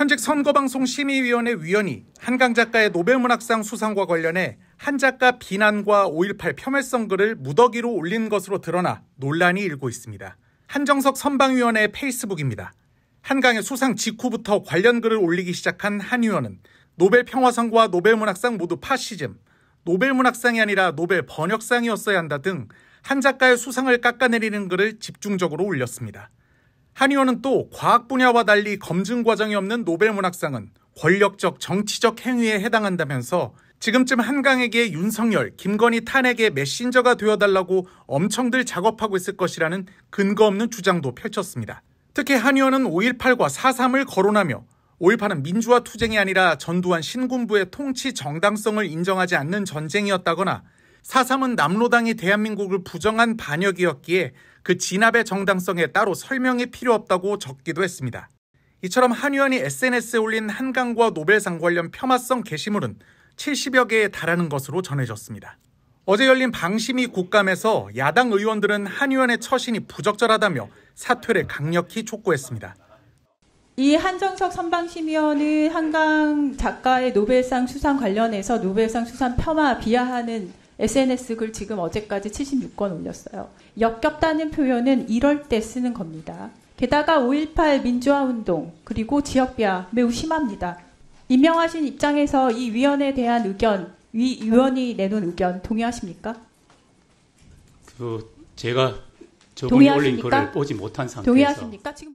현직 선거방송 심의위원회 위원이 한강 작가의 노벨문학상 수상과 관련해 한 작가 비난과 5.18 폄훼성 글을 무더기로 올린 것으로 드러나 논란이 일고 있습니다. 한정석 선방위원회 페이스북입니다. 한강의 수상 직후부터 관련 글을 올리기 시작한 한 의원은 노벨 평화상과 노벨 문학상 모두 파시즘, 노벨 문학상이 아니라 노벨 번역상이었어야 한다 등 한 작가의 수상을 깎아내리는 글을 집중적으로 올렸습니다. 한의원은 또 과학 분야와 달리 검증 과정이 없는 노벨문학상은 권력적 정치적 행위에 해당한다면서 지금쯤 한강에게 윤석열, 김건희 탄핵의 메신저가 되어달라고 엄청들 작업하고 있을 것이라는 근거 없는 주장도 펼쳤습니다. 특히 한의원은 5.18과 4.3을 거론하며 5.18은 민주화 투쟁이 아니라 전두환 신군부의 통치 정당성을 인정하지 않는 전쟁이었다거나 사삼은 남로당이 대한민국을 부정한 반역이었기에 그 진압의 정당성에 따로 설명이 필요 없다고 적기도 했습니다. 이처럼 한 의원이 SNS에 올린 한강과 노벨상 관련 폄하성 게시물은 70여 개에 달하는 것으로 전해졌습니다. 어제 열린 방심위 국감에서 야당 의원들은 한 의원의 처신이 부적절하다며 사퇴를 강력히 촉구했습니다. 이 한정석 선방심의원은 한강 작가의 노벨상 수상 관련해서 노벨상 수상 폄하 비하하는 SNS 글 지금 어제까지 76건 올렸어요. 역겹다는 표현은 이럴 때 쓰는 겁니다. 게다가 5.18 민주화 운동 그리고 지역비하 매우 심합니다. 임명하신 입장에서 이 위원에 대한 의견, 위 의원이 내놓은 의견 동의하십니까? 그 제가 저번에 동의하십니까? 올린 글을 보지 못한 상태에서 동의하십니까? 지금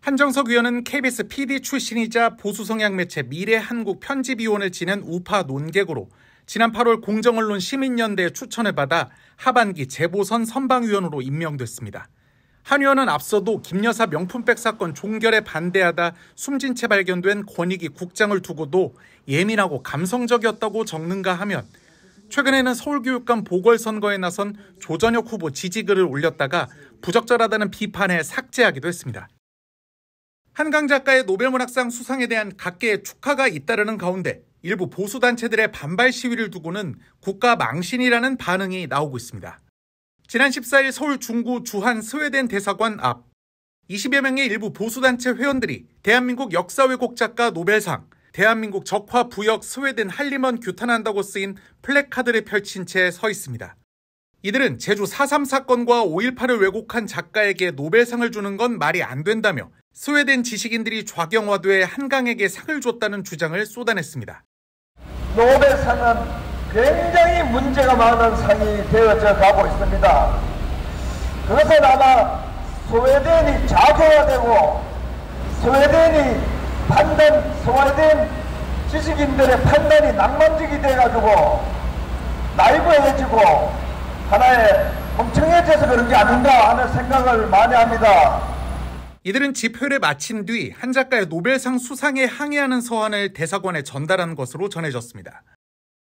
한정석 의원은 KBS PD 출신이자 보수 성향 매체 미래한국 편집위원을 지낸 우파 논객으로 지난 8월 공정언론 시민연대의 추천을 받아 하반기 재보선 선방위원으로 임명됐습니다. 한 의원은 앞서도 김여사 명품백 사건 종결에 반대하다 숨진 채 발견된 권익위 국장을 두고도 예민하고 감성적이었다고 적는가 하면 최근에는 서울교육감 보궐선거에 나선 조전혁 후보 지지글을 올렸다가 부적절하다는 비판에 삭제하기도 했습니다. 한강 작가의 노벨문학상 수상에 대한 각계의 축하가 잇따르는 가운데 일부 보수단체들의 반발 시위를 두고는 국가 망신이라는 반응이 나오고 있습니다. 지난 14일 서울 중구 주한 스웨덴 대사관 앞 20여 명의 일부 보수단체 회원들이 대한민국 역사 왜곡 작가 노벨상, 대한민국 적화 부역 스웨덴 할리먼 규탄한다고 쓰인 플래카드를 펼친 채 서 있습니다. 이들은 제주 4.3 사건과 5.18을 왜곡한 작가에게 노벨상을 주는 건 말이 안 된다며 스웨덴 지식인들이 좌경화돼 한강에게 상을 줬다는 주장을 쏟아냈습니다. 노벨상은 굉장히 문제가 많은 상이 되어져 가고 있습니다. 그것은 아마 스웨덴이 자교화되고 스웨덴이 판단, 스웨덴 지식인들의 판단이 낭만적이 돼가지고 나이브해지고 하나의 엄청해져서 그런 게 아닌가 하는 생각을 많이 합니다. 이들은 집회를 마친 뒤 한 작가의 노벨상 수상에 항의하는 서한을 대사관에 전달한 것으로 전해졌습니다.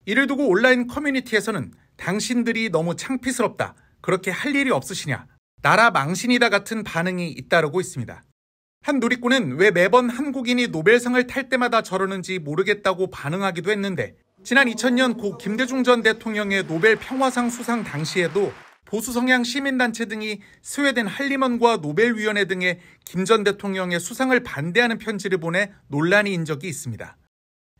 이를 두고 온라인 커뮤니티에서는 당신들이 너무 창피스럽다. 그렇게 할 일이 없으시냐. 나라 망신이다 같은 반응이 잇따르고 있습니다. 한 누리꾼은 왜 매번 한국인이 노벨상을 탈 때마다 저러는지 모르겠다고 반응하기도 했는데 지난 2000년 고 김대중 전 대통령의 노벨 평화상 수상 당시에도 보수 성향 시민단체 등이 스웨덴 할리먼과 노벨위원회 등에 김 전 대통령의 수상을 반대하는 편지를 보내 논란이 인 적이 있습니다.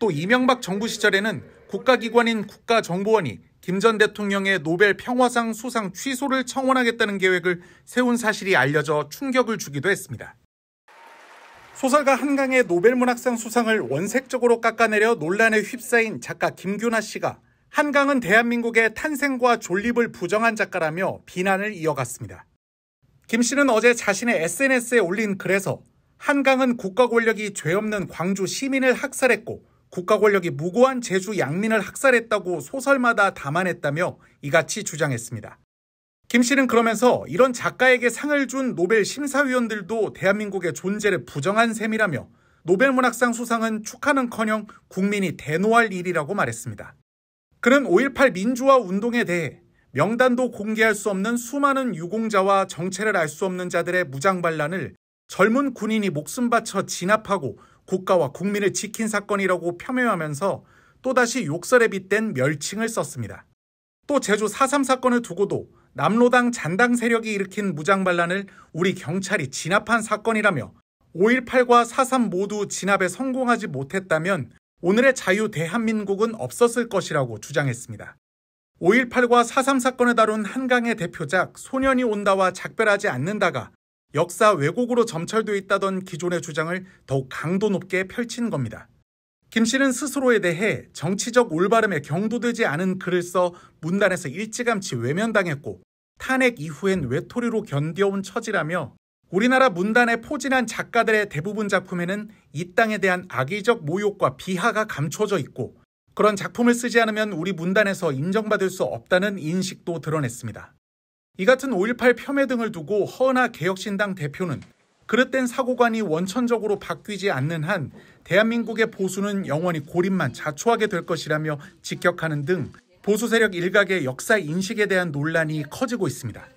또 이명박 정부 시절에는 국가기관인 국가정보원이 김 전 대통령의 노벨 평화상 수상 취소를 청원하겠다는 계획을 세운 사실이 알려져 충격을 주기도 했습니다. 소설가 한강의 노벨문학상 수상을 원색적으로 깎아내려 논란에 휩싸인 작가 김규나 씨가 한강은 대한민국의 탄생과 존립을 부정한 작가라며 비난을 이어갔습니다. 김 씨는 어제 자신의 SNS에 올린 글에서 한강은 국가 권력이 죄 없는 광주 시민을 학살했고 국가 권력이 무고한 제주 양민을 학살했다고 소설마다 담아냈다며 이같이 주장했습니다. 김 씨는 그러면서 이런 작가에게 상을 준 노벨 심사위원들도 대한민국의 존재를 부정한 셈이라며 노벨 문학상 수상은 축하는커녕 국민이 대노할 일이라고 말했습니다. 그는 5.18 민주화 운동에 대해 명단도 공개할 수 없는 수많은 유공자와 정체를 알 수 없는 자들의 무장반란을 젊은 군인이 목숨 바쳐 진압하고 국가와 국민을 지킨 사건이라고 폄훼하면서 또다시 욕설에 빗댄 멸칭을 썼습니다. 또 제주 4.3 사건을 두고도 남로당 잔당 세력이 일으킨 무장반란을 우리 경찰이 진압한 사건이라며 5.18과 4.3 모두 진압에 성공하지 못했다면 오늘의 자유 대한민국은 없었을 것이라고 주장했습니다. 5.18과 4.3 사건을 다룬 한강의 대표작 소년이 온다와 작별하지 않는다가 역사 왜곡으로 점철돼 있다던 기존의 주장을 더욱 강도 높게 펼친 겁니다. 김 씨는 스스로에 대해 정치적 올바름에 경도되지 않은 글을 써 문단에서 일찌감치 외면당했고 탄핵 이후엔 외톨이로 견뎌온 처지라며 우리나라 문단에 포진한 작가들의 대부분 작품에는 이 땅에 대한 악의적 모욕과 비하가 감춰져 있고 그런 작품을 쓰지 않으면 우리 문단에서 인정받을 수 없다는 인식도 드러냈습니다. 이 같은 5.18 폄훼 등을 두고 허은하 개혁신당 대표는 그릇된 사고관이 원천적으로 바뀌지 않는 한 대한민국의 보수는 영원히 고립만 자초하게 될 것이라며 직격하는 등 보수 세력 일각의 역사 인식에 대한 논란이 커지고 있습니다.